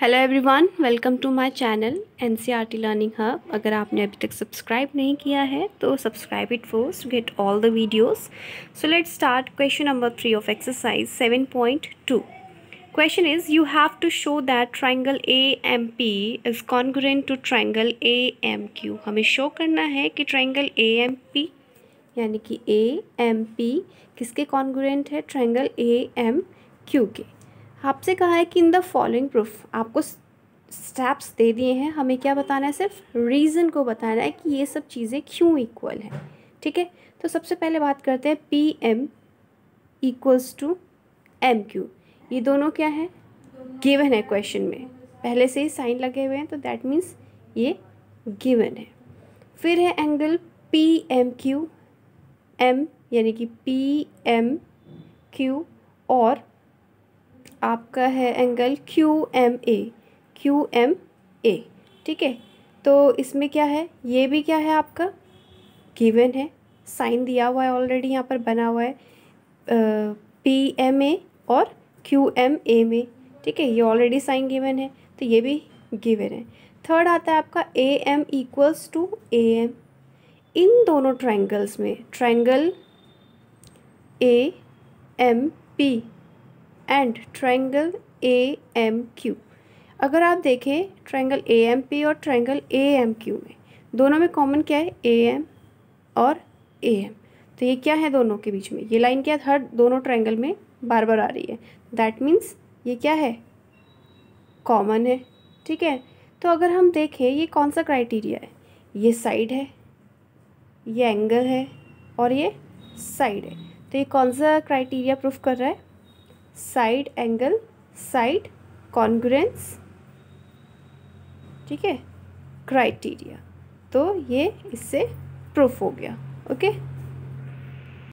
hello everyone welcome to my channel N C R T learning hub अगर आपने अभी तक सब्सक्राइब नहीं किया है तो subscribe it first get all the videos so let start question number three of exercise seven point two question is you have to show that triangle A M P is congruent to triangle A M Q हमें show करना है कि triangle A M P यानी कि A M P किसके congruent है triangle A M Q के आपसे कहा है कि इन द फॉलोइंग प्रूफ आपको स्टेप्स दे दिए हैं हमें क्या बताना है सिर्फ रीज़न को बताना है कि ये सब चीज़ें क्यों इक्वल हैं ठीक है तो सबसे पहले बात करते हैं P M equals to M Q ये दोनों क्या है गिवन है क्वेश्चन में पहले से ही साइन लगे हुए हैं तो दैट मीन्स ये गिवन है फिर है angle P M Q M यानी कि पी एम क्यू और आपका है angle Q M A Q M A ठीक है तो इसमें क्या है ये भी क्या है आपका गिवन है साइन दिया हुआ है ऑलरेडी यहाँ पर बना हुआ है पी एम ए और क्यू एम ए में ठीक है ये ऑलरेडी साइन गिवन है तो ये भी गिवन है थर्ड आता है आपका A M equals to A M इन दोनों ट्राइंगल्स में triangle A M P and triangle A M Q अगर आप देखें ट्रैंगल ए एम पी और ट्रैंगल ए एम क्यू में दोनों में कॉमन क्या है ए एम और ए एम तो ये क्या है दोनों के बीच में ये लाइन क्या है हर दोनों ट्रैंगल में बार बार आ रही है दैट मीन्स ये क्या है कॉमन है ठीक है तो अगर हम देखें ये कौन सा क्राइटीरिया है ये साइड है ये एंगल है और ये साइड है तो ये कौन सा क्राइटीरिया प्रूफ कर रहा है साइड एंगल साइड कॉन्ग्रेंस ठीक है क्राइटेरिया तो ये इससे प्रूफ हो गया ओके